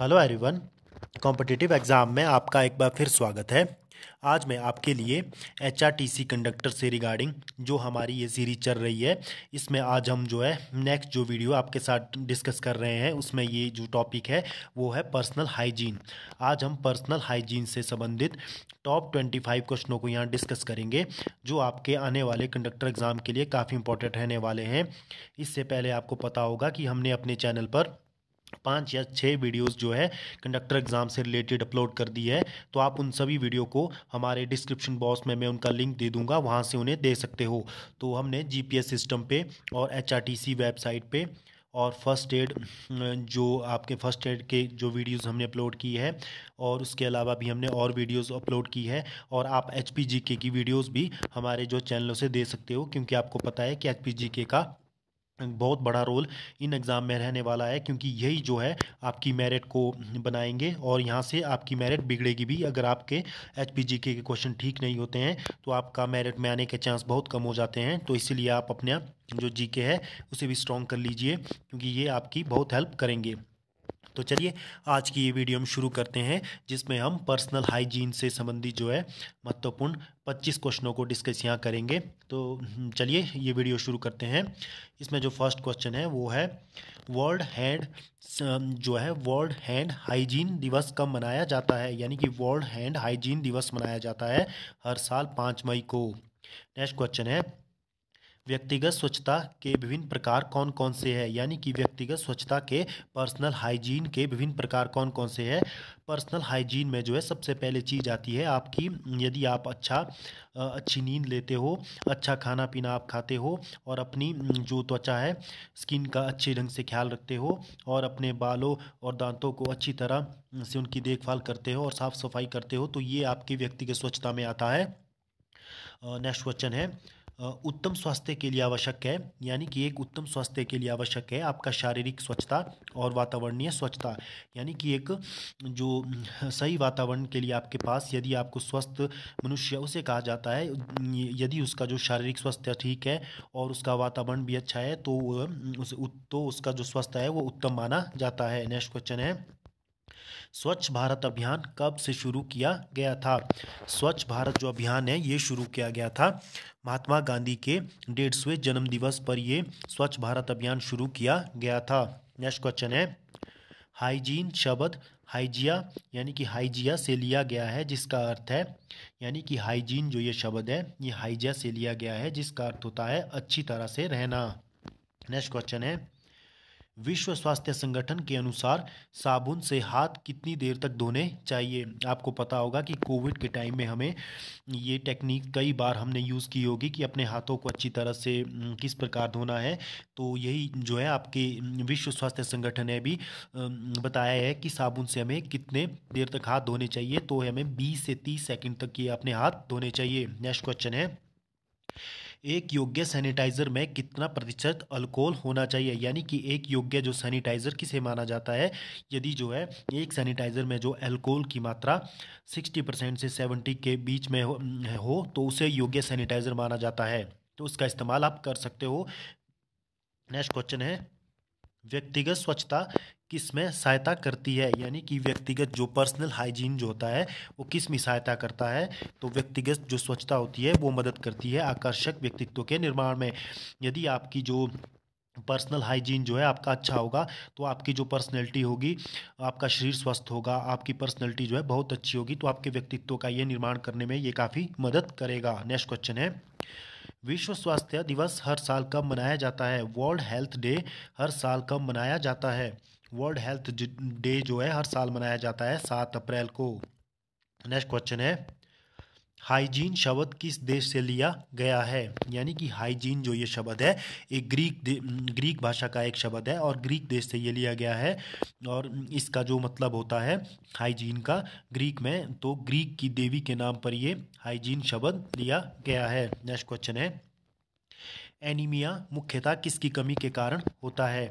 hello everyone competitive exam में आपका एक बार फिर स्वागत है आज मैं आपके लिए H R T C conductor से रिगार्डिंग जो हमारी ये सीरीज चल रही है इसमें आज हम जो है नेक्स्ट जो वीडियो आपके साथ डिस्कस कर रहे हैं उसमें ये जो टॉपिक है वो है पर्सनल हाइजीन आज हम पर्सनल हाइजीन से संबंधित टॉप ट्वेंटी फाइव क्वेश्चनों को यहाँ डिस्कस करेंगे जो आपके आने वाले कंडक्टर एग्ज़ाम के लिए काफ़ी इंपॉर्टेंट रहने वाले हैं इससे पहले आपको पता होगा कि हमने अपने चैनल पर पाँच या छः वीडियोस जो है कंडक्टर एग्ज़ाम से रिलेटेड अपलोड कर दी है तो आप उन सभी वीडियो को हमारे डिस्क्रिप्शन बॉक्स में मैं उनका लिंक दे दूंगा वहाँ से उन्हें दे सकते हो तो हमने जीपीएस सिस्टम पे और एचआरटीसी वेबसाइट पे और फर्स्ट एड जो आपके फर्स्ट एड के जो वीडियोस हमने अपलोड की है और उसके अलावा भी हमने और वीडियोस अपलोड की है और आप एच की वीडियोस भी हमारे जो चैनलों से दे सकते हो क्योंकि आपको पता है कि एच का बहुत बड़ा रोल इन एग्ज़ाम में रहने वाला है क्योंकि यही जो है आपकी मेरिट को बनाएंगे और यहाँ से आपकी मेरिट बिगड़ेगी भी अगर आपके एच पी जी के क्वेश्चन ठीक नहीं होते हैं तो आपका मेरिट में आने के चांस बहुत कम हो जाते हैं तो इसीलिए आप अपना जो जी के है उसे भी स्ट्रॉन्ग कर लीजिए क्योंकि ये आपकी बहुत हेल्प करेंगे तो चलिए आज की ये वीडियो हम शुरू करते हैं जिसमें हम पर्सनल हाइजीन से संबंधित जो है महत्वपूर्ण 25 क्वेश्चनों को डिस्कस यहाँ करेंगे तो हम्म, चलिए ये वीडियो शुरू करते हैं इसमें जो फर्स्ट क्वेश्चन है वो है वर्ल्ड हैंड जो है वर्ल्ड हैंड हाइजीन दिवस कब मनाया जाता है यानी कि वर्ल्ड हैंड हाइजीन दिवस मनाया जाता है हर साल पाँच मई को नेक्स्ट क्वेश्चन है व्यक्तिगत स्वच्छता के विभिन्न प्रकार कौन कौन से हैं यानी कि व्यक्तिगत स्वच्छता के पर्सनल हाइजीन के विभिन्न प्रकार कौन कौन से हैं पर्सनल हाइजीन में जो है सबसे पहले चीज़ आती है आपकी यदि आप अच्छा अच्छी नींद लेते हो अच्छा खाना पीना आप खाते हो और अपनी जो त्वचा है स्किन का अच्छे ढंग से ख्याल रखते हो और अपने बालों और दांतों को अच्छी तरह से उनकी देखभाल करते हो और साफ़ सफाई करते हो तो ये आपकी व्यक्तिगत स्वच्छता में आता है नेक्स्ट क्वेश्चन है उत्तम स्वास्थ्य के लिए आवश्यक है यानी कि एक उत्तम स्वास्थ्य के लिए आवश्यक है आपका शारीरिक स्वच्छता और वातावरणीय स्वच्छता यानी कि एक जो सही वातावरण के लिए आपके पास यदि आपको स्वस्थ मनुष्य उसे कहा जाता है यदि उसका जो शारीरिक स्वास्थ्य ठीक है और उसका वातावरण भी अच्छा है तो उस तो उसका जो स्वास्थ्य है वो उत्तम माना जाता है नेक्स्ट क्वेश्चन है स्वच्छ भारत अभियान कब से शुरू किया गया था स्वच्छ भारत जो अभियान है ये शुरू किया गया था महात्मा गांधी के डेढ़सवें जन्म जन्मदिवस पर ये स्वच्छ भारत अभियान शुरू किया गया था नेक्स्ट क्वेश्चन है हाइजीन शब्द हाइजिया यानी कि हाइजिया से लिया गया है जिसका अर्थ है यानी कि हाइजीन जो ये शब्द है ये हाइजिया से लिया गया है जिसका अर्थ होता है अच्छी तरह से रहना नेक्स्ट क्वेश्चन है विश्व स्वास्थ्य संगठन के अनुसार साबुन से हाथ कितनी देर तक धोने चाहिए आपको पता होगा कि कोविड के टाइम में हमें ये टेक्निक कई बार हमने यूज़ की होगी कि अपने हाथों को अच्छी तरह से किस प्रकार धोना है तो यही जो है आपके विश्व स्वास्थ्य संगठन ने भी बताया है कि साबुन से हमें कितने देर तक हाथ धोने चाहिए तो हमें बीस से तीस सेकेंड तक ये अपने हाथ धोने चाहिए नेक्स्ट क्वेश्चन है एक योग्य सैनिटाइजर में कितना प्रतिशत अल्कोहल होना चाहिए यानी कि एक योग्य जो सैनिटाइजर किसे माना जाता है यदि जो है एक सैनिटाइजर में जो अल्कोहल की मात्रा 60 परसेंट से 70 के बीच में हो, हो तो उसे योग्य सैनिटाइजर माना जाता है तो उसका इस्तेमाल आप कर सकते हो नेक्स्ट क्वेश्चन है व्यक्तिगत स्वच्छता किस में सहायता करती है यानी कि व्यक्तिगत जो पर्सनल हाइजीन जो होता है वो किस में सहायता करता है तो व्यक्तिगत जो स्वच्छता होती है वो मदद करती है आकर्षक व्यक्तित्व के निर्माण में यदि आपकी जो पर्सनल हाइजीन जो है आपका अच्छा होगा तो आपकी जो पर्सनैलिटी होगी आपका शरीर स्वस्थ होगा आपकी पर्सनैलिटी जो है बहुत अच्छी होगी तो आपके व्यक्तित्व का ये निर्माण करने में ये काफ़ी मदद करेगा नेक्स्ट क्वेश्चन है विश्व स्वास्थ्य दिवस हर साल कब मनाया जाता है वर्ल्ड हेल्थ डे हर साल कब मनाया जाता है वर्ल्ड हेल्थ डे जो है हर साल मनाया जाता है सात अप्रैल को नेक्स्ट क्वेश्चन है हाइजीन शब्द किस देश से लिया गया है यानी कि हाइजीन जो ये शब्द है एक ग्रीक ग्रीक भाषा का एक शब्द है और ग्रीक देश से ये लिया गया है और इसका जो मतलब होता है हाइजीन का ग्रीक में तो ग्रीक की देवी के नाम पर ये हाइजीन शब्द लिया गया है नेक्स्ट क्वेश्चन है एनीमिया मुख्यतः किसकी कमी के कारण होता है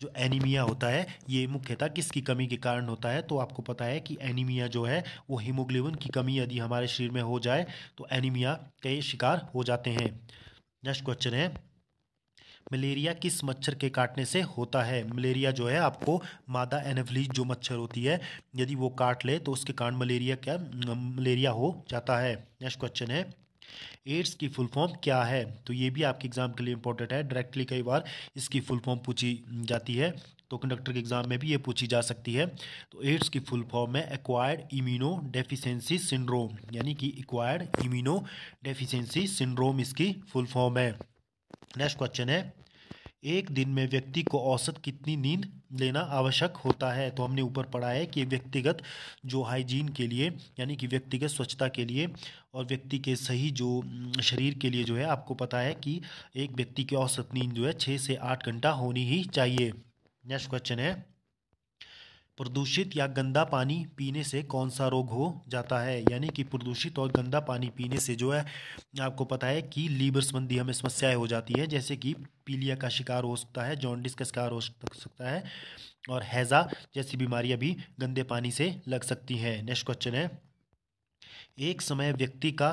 जो एनीमिया होता है ये मुख्यतः किसकी कमी के कारण होता है तो आपको पता है कि एनीमिया जो है वो हीमोग्लोबिन की कमी यदि हमारे शरीर में हो जाए तो एनीमिया के शिकार हो जाते हैं नेक्स्ट क्वेश्चन है मलेरिया किस मच्छर के काटने से होता है मलेरिया जो है आपको मादा एनेफ्लीज जो मच्छर होती है यदि वो काट ले तो उसके कारण मलेरिया क्या मलेरिया हो जाता है नेक्स्ट क्वेश्चन है एड्स की फुल फॉर्म क्या है तो ये भी आपके एग्ज़ाम के लिए इंपॉर्टेंट है डायरेक्टली कई बार इसकी फुल फॉर्म पूछी जाती है तो कंडक्टर के एग्ज़ाम में भी ये पूछी जा सकती है तो एड्स की फुल फॉर्म है एक्वायर्ड इम्यूनो डेफिशेंसी सिंड्रोम यानी कि एक्वायर्ड इम्यूनो डेफिशेंसी सिंड्रोम इसकी फुल फॉर्म है नेक्स्ट क्वेश्चन है एक दिन में व्यक्ति को औसत कितनी नींद लेना आवश्यक होता है तो हमने ऊपर पढ़ा है कि व्यक्तिगत जो हाइजीन के लिए यानी कि व्यक्तिगत स्वच्छता के लिए और व्यक्ति के सही जो शरीर के लिए जो है आपको पता है कि एक व्यक्ति की औसत नींद जो है छः से आठ घंटा होनी ही चाहिए नेक्स्ट क्वेश्चन है प्रदूषित या गंदा पानी पीने से कौन सा रोग हो जाता है यानी कि प्रदूषित और गंदा पानी पीने से जो है आपको पता है कि लीवर संबंधी हमें समस्याएं हो जाती है जैसे कि पीलिया का शिकार हो सकता है जॉन्डिस का शिकार हो सकता है और हैज़ा जैसी बीमारियां भी गंदे पानी से लग सकती हैं नेक्स्ट क्वेश्चन है एक समय व्यक्ति का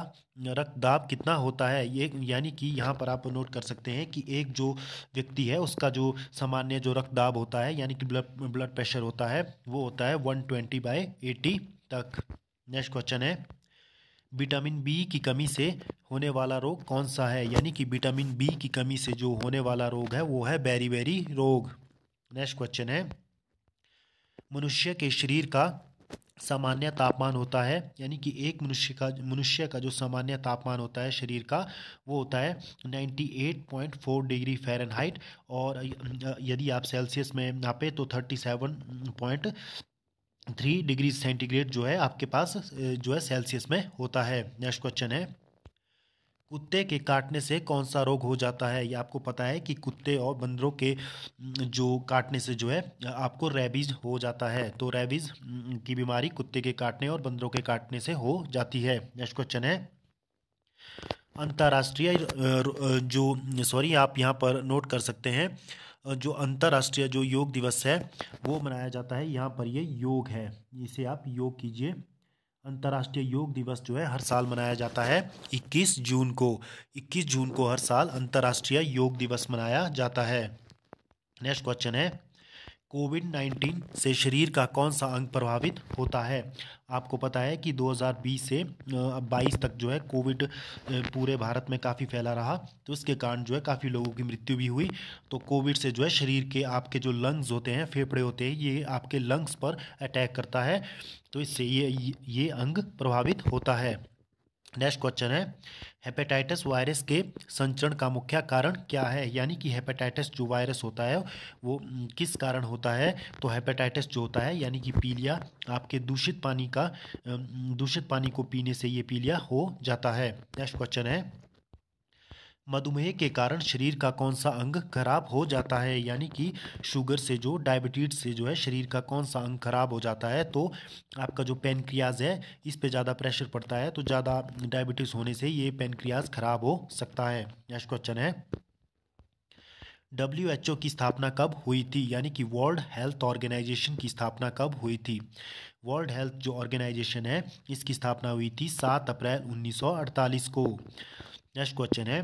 रक्तदाब कितना होता है ये यानी कि यहाँ पर आप नोट कर सकते हैं कि एक जो व्यक्ति है उसका जो सामान्य जो रक्तदाब होता है यानी कि ब्लड ब्लड प्रेशर होता है वो होता है वन ट्वेंटी बाई एटी तक नेक्स्ट क्वेश्चन है विटामिन बी की कमी से होने वाला रोग कौन सा है यानी कि विटामिन बी की कमी से जो होने वाला रोग है वो है बैरी बैरी रोग नेक्स्ट क्वेश्चन है मनुष्य के शरीर का सामान्य तापमान होता है यानी कि एक मनुष्य का मनुष्य का जो सामान्य तापमान होता है शरीर का वो होता है 98.4 डिग्री फ़ारेनहाइट और यदि आप सेल्सियस में नापें तो 37.3 डिग्री सेंटीग्रेड जो है आपके पास जो है सेल्सियस में होता है नेक्स्ट क्वेश्चन है कुत्ते के काटने से कौन सा रोग हो जाता है ये आपको पता है कि कुत्ते और बंदरों के जो काटने से जो है आपको रेबीज हो जाता है तो रेबीज की बीमारी कुत्ते के काटने और बंदरों के काटने से हो जाती है नेक्स्ट क्वेश्चन है अंतर्राष्ट्रीय जो सॉरी आप यहाँ पर नोट कर सकते हैं जो अंतर्राष्ट्रीय जो योग दिवस है वो मनाया जाता है यहाँ पर ये योग है इसे आप योग कीजिए अंतर्राष्ट्रीय योग दिवस जो है हर साल मनाया जाता है 21 जून को 21 जून को हर साल अंतर्राष्ट्रीय योग दिवस मनाया जाता है नेक्स्ट क्वेश्चन है कोविड 19 से शरीर का कौन सा अंग प्रभावित होता है आपको पता है कि 2020 से 22 तक जो है कोविड पूरे भारत में काफ़ी फैला रहा तो इसके कारण जो है काफ़ी लोगों की मृत्यु भी हुई तो कोविड से जो है शरीर के आपके जो लंग्स होते हैं फेफड़े होते हैं ये आपके लंग्स पर अटैक करता है तो इससे ये ये अंग प्रभावित होता है नेक्स्ट क्वेश्चन है हेपेटाइटिस वायरस के संचरण का मुख्य कारण क्या है यानी कि हेपेटाइटिस जो वायरस होता है वो किस कारण होता है तो हेपेटाइटिस जो होता है यानी कि पीलिया आपके दूषित पानी का दूषित पानी को पीने से ये पीलिया हो जाता है नेक्स्ट क्वेश्चन है मधुमेह के कारण शरीर का कौन सा अंग खराब हो जाता है यानी कि शुगर से जो डायबिटीज से जो है शरीर का कौन सा अंग खराब हो जाता है तो आपका जो पेनक्रियाज है इस पे ज़्यादा प्रेशर पड़ता है तो ज़्यादा डायबिटीज होने से ये पेनक्रियाज खराब हो सकता है नेक्स्ट क्वेश्चन है डब्ल्यू एच ओ की स्थापना कब हुई थी यानी कि वर्ल्ड हेल्थ ऑर्गेनाइजेशन की स्थापना कब हुई थी वर्ल्ड हेल्थ जो ऑर्गेनाइजेशन है इसकी स्थापना हुई थी सात अप्रैल अड़तालीस को नेक्स्ट क्वेश्चन है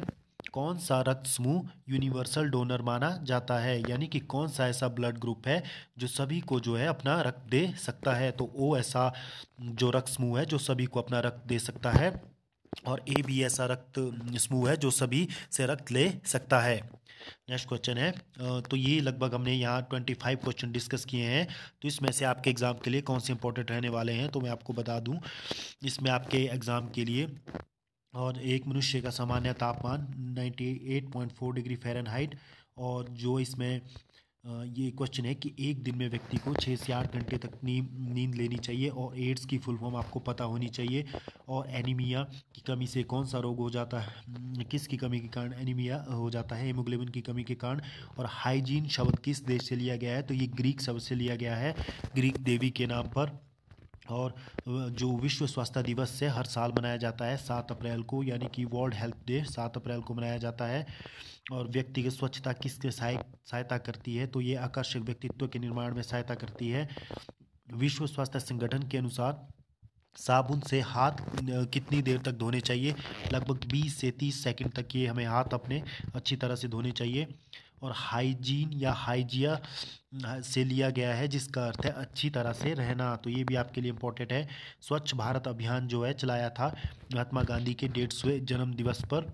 कौन सा रक्त समूह यूनिवर्सल डोनर माना जाता है यानी कि कौन सा ऐसा ब्लड ग्रुप है जो सभी को जो है अपना रक्त दे सकता है तो ओ ऐसा जो रक्त समूह है जो सभी को अपना रक्त दे सकता है और ए भी ऐसा रक्त समूह है जो सभी से रक्त ले सकता है नेक्स्ट क्वेश्चन है तो ये लगभग हमने यहाँ ट्वेंटी फाइव क्वेश्चन डिस्कस किए हैं तो इसमें से आपके एग्ज़ाम के लिए कौन से इंपॉर्टेंट रहने वाले हैं तो मैं आपको बता दूँ इसमें आपके एग्ज़ाम के लिए और एक मनुष्य का सामान्य तापमान ninety eight point four degree Fahrenheit और जो इसमें ये क्वेश्चन है कि एक दिन में व्यक्ति को छः से आठ घंटे तक नींद नींद लेनी चाहिए और एड्स की फुल फॉर्म आपको पता होनी चाहिए और एनीमिया की कमी से कौन सा रोग हो जाता है किसकी कमी के कारण एनीमिया हो जाता है हीमोग्लोबिन की कमी के कारण और हाइजीन शब्द किस देश से लिया गया है तो ये ग्रीक शब्द से लिया गया है ग्रीक देवी के नाम पर और जो विश्व स्वास्थ्य दिवस है हर साल मनाया जाता है सात अप्रैल को यानी कि वर्ल्ड हेल्थ डे सात अप्रैल को मनाया जाता है और व्यक्ति की स्वच्छता किसके सहायता करती है तो ये आकर्षक व्यक्तित्व के निर्माण में सहायता करती है विश्व स्वास्थ्य संगठन के अनुसार साबुन से हाथ कितनी देर तक धोने चाहिए लगभग 20 से 30 सेकंड तक ये हमें हाथ अपने अच्छी तरह से धोने चाहिए और हाइजीन या हाइजिया से लिया गया है जिसका अर्थ है अच्छी तरह से रहना तो ये भी आपके लिए इम्पोर्टेंट है स्वच्छ भारत अभियान जो है चलाया था महात्मा गांधी के डेढ़ जन्म दिवस पर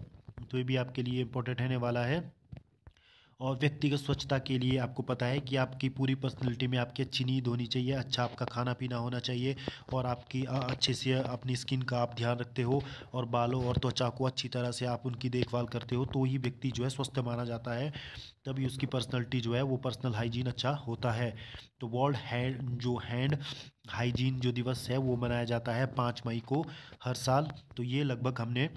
तो ये भी आपके लिए इम्पोर्टेंट रहने वाला है और व्यक्तिगत स्वच्छता के लिए आपको पता है कि आपकी पूरी पर्सनैलिटी में आपकी अच्छी नींद होनी चाहिए अच्छा आपका खाना पीना होना चाहिए और आपकी अच्छे से अपनी स्किन का आप ध्यान रखते हो और बालों और त्वचा को अच्छी तरह से आप उनकी देखभाल करते हो तो ही व्यक्ति जो है स्वस्थ माना जाता है तभी उसकी पर्सनैलिटी जो है वो पर्सनल हाइजीन अच्छा होता है तो वर्ल्ड हैंड जो हैंड हाइजीन जो दिवस है वो मनाया जाता है पाँच मई को हर साल तो ये लगभग हमने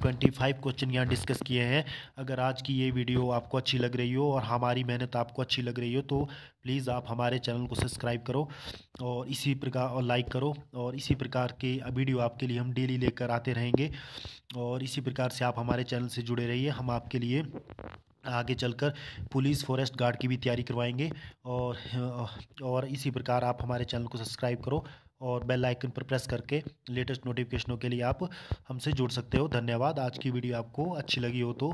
ट्वेंटी फाइव क्वेश्चन यहाँ डिस्कस किए हैं अगर आज की ये वीडियो आपको अच्छी लग रही हो और हमारी मेहनत आपको अच्छी लग रही हो तो प्लीज़ आप हमारे चैनल को सब्सक्राइब करो और इसी प्रकार और लाइक करो और इसी प्रकार के वीडियो आपके लिए हम डेली लेकर आते रहेंगे और इसी प्रकार से आप हमारे चैनल से जुड़े रहिए हम आपके लिए आगे चलकर पुलिस फॉरेस्ट गार्ड की भी तैयारी करवाएंगे और और इसी प्रकार आप हमारे चैनल को सब्सक्राइब करो और बेल आइकन पर प्रेस करके लेटेस्ट नोटिफिकेशनों के लिए आप हमसे जुड़ सकते हो धन्यवाद आज की वीडियो आपको अच्छी लगी हो तो